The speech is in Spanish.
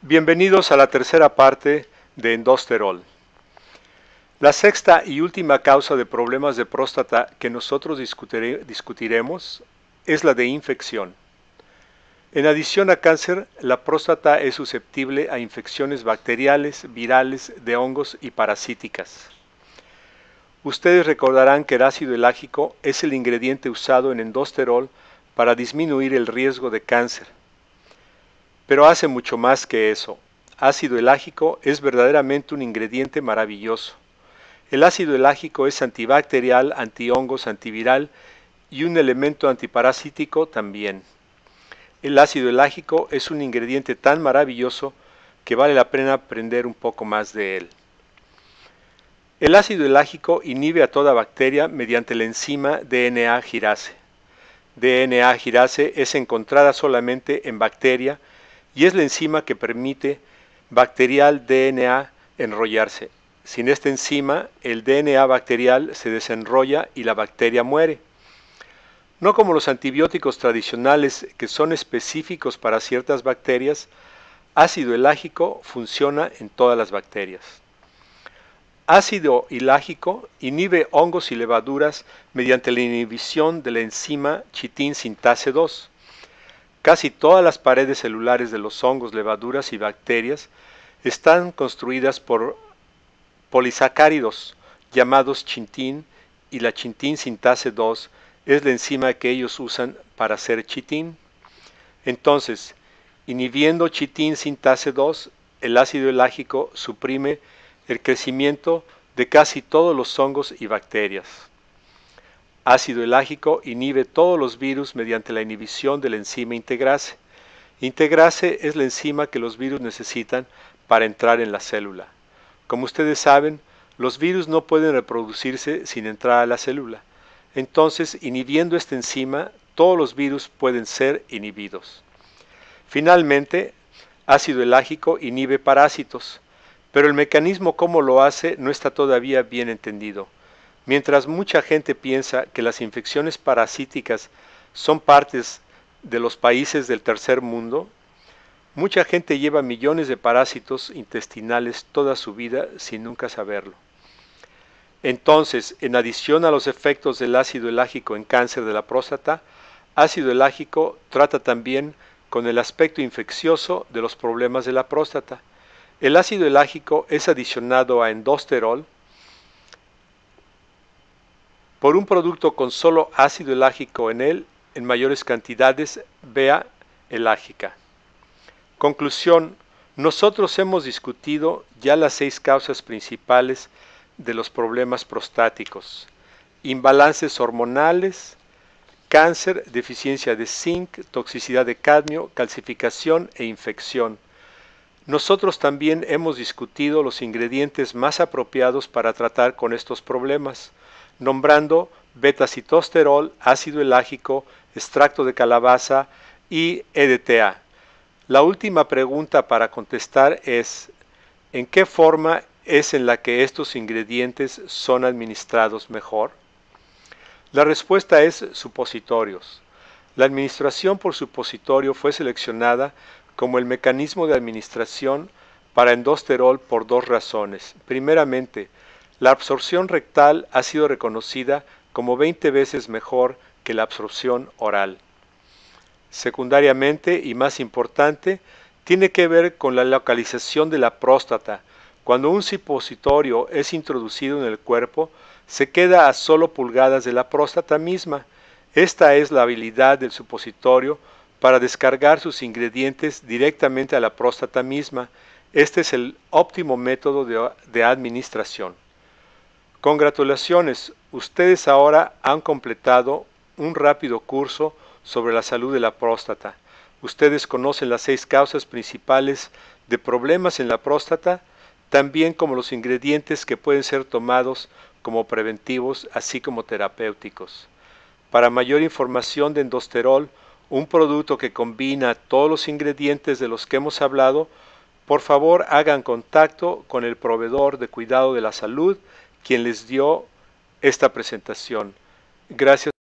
Bienvenidos a la tercera parte de Endosterol. La sexta y última causa de problemas de próstata que nosotros discutiremos es la de infección. En adición a cáncer, la próstata es susceptible a infecciones bacteriales, virales, de hongos y parasíticas. Ustedes recordarán que el ácido elágico es el ingrediente usado en endosterol para disminuir el riesgo de cáncer pero hace mucho más que eso. Ácido elágico es verdaderamente un ingrediente maravilloso. El ácido elágico es antibacterial, antihongos, antiviral y un elemento antiparasítico también. El ácido elágico es un ingrediente tan maravilloso que vale la pena aprender un poco más de él. El ácido elágico inhibe a toda bacteria mediante la enzima DNA girase. DNA girase es encontrada solamente en bacteria y es la enzima que permite bacterial DNA enrollarse. Sin esta enzima, el DNA bacterial se desenrolla y la bacteria muere. No como los antibióticos tradicionales que son específicos para ciertas bacterias, ácido elágico funciona en todas las bacterias. Ácido elágico inhibe hongos y levaduras mediante la inhibición de la enzima chitin sintase 2. Casi todas las paredes celulares de los hongos, levaduras y bacterias están construidas por polisacáridos llamados chintín y la chintín sintase 2 es la enzima que ellos usan para hacer chitín. Entonces, inhibiendo chitín sintase 2, el ácido elágico suprime el crecimiento de casi todos los hongos y bacterias ácido elágico inhibe todos los virus mediante la inhibición de la enzima integrase. Integrase es la enzima que los virus necesitan para entrar en la célula. Como ustedes saben, los virus no pueden reproducirse sin entrar a la célula. Entonces, inhibiendo esta enzima, todos los virus pueden ser inhibidos. Finalmente, ácido elágico inhibe parásitos, pero el mecanismo como lo hace no está todavía bien entendido. Mientras mucha gente piensa que las infecciones parasíticas son partes de los países del tercer mundo, mucha gente lleva millones de parásitos intestinales toda su vida sin nunca saberlo. Entonces, en adición a los efectos del ácido elágico en cáncer de la próstata, ácido elágico trata también con el aspecto infeccioso de los problemas de la próstata. El ácido elágico es adicionado a endosterol, por un producto con solo ácido elágico en él, en mayores cantidades, vea elágica. Conclusión. Nosotros hemos discutido ya las seis causas principales de los problemas prostáticos. Imbalances hormonales, cáncer, deficiencia de zinc, toxicidad de cadmio, calcificación e infección. Nosotros también hemos discutido los ingredientes más apropiados para tratar con estos problemas, nombrando betacitosterol, ácido elágico, extracto de calabaza y EDTA. La última pregunta para contestar es, ¿en qué forma es en la que estos ingredientes son administrados mejor? La respuesta es supositorios. La administración por supositorio fue seleccionada como el mecanismo de administración para endosterol por dos razones. Primeramente, la absorción rectal ha sido reconocida como 20 veces mejor que la absorción oral. Secundariamente, y más importante, tiene que ver con la localización de la próstata. Cuando un supositorio es introducido en el cuerpo, se queda a solo pulgadas de la próstata misma. Esta es la habilidad del supositorio para descargar sus ingredientes directamente a la próstata misma. Este es el óptimo método de, administración. Congratulaciones, ustedes ahora han completado un rápido curso sobre la salud de la próstata. Ustedes conocen las seis causas principales de problemas en la próstata, también como los ingredientes que pueden ser tomados como preventivos, así como terapéuticos. Para mayor información de endosterol, un producto que combina todos los ingredientes de los que hemos hablado, por favor hagan contacto con el proveedor de cuidado de la salud quien les dio esta presentación. Gracias.